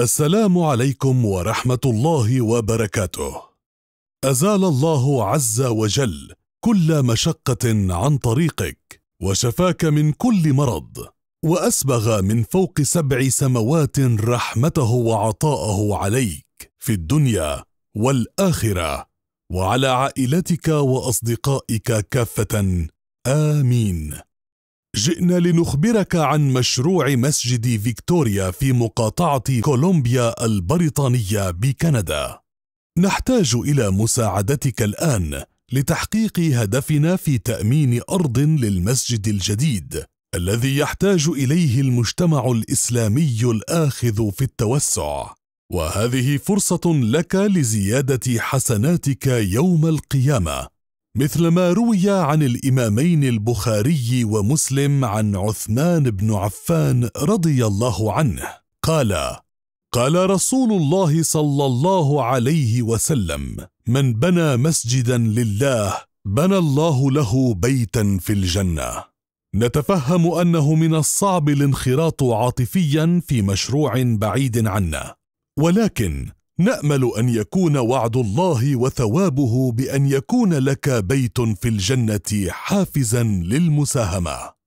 السلام عليكم ورحمة الله وبركاته. أزال الله عز وجل كل مشقة عن طريقك، وشفاك من كل مرض، وأسبغ من فوق سبع سموات رحمته وعطاءه عليك في الدنيا والآخرة، وعلى عائلتك وأصدقائك كافة، آمين. جئنا لنخبرك عن مشروع مسجد فيكتوريا في مقاطعة كولومبيا البريطانية بكندا. نحتاج إلى مساعدتك الآن لتحقيق هدفنا في تأمين أرض للمسجد الجديد الذي يحتاج إليه المجتمع الإسلامي الآخذ في التوسع. وهذه فرصة لك لزيادة حسناتك يوم القيامة. مثل ما روي عن الامامين البخاري ومسلم عن عثمان بن عفان رضي الله عنه قال قال رسول الله صلى الله عليه وسلم من بنى مسجدا لله بنى الله له بيتا في الجنه نتفهم انه من الصعب الانخراط عاطفيا في مشروع بعيد عنا ولكن نامل ان يكون وعد الله وثوابه بان يكون لك بيت في الجنه حافزا للمساهمه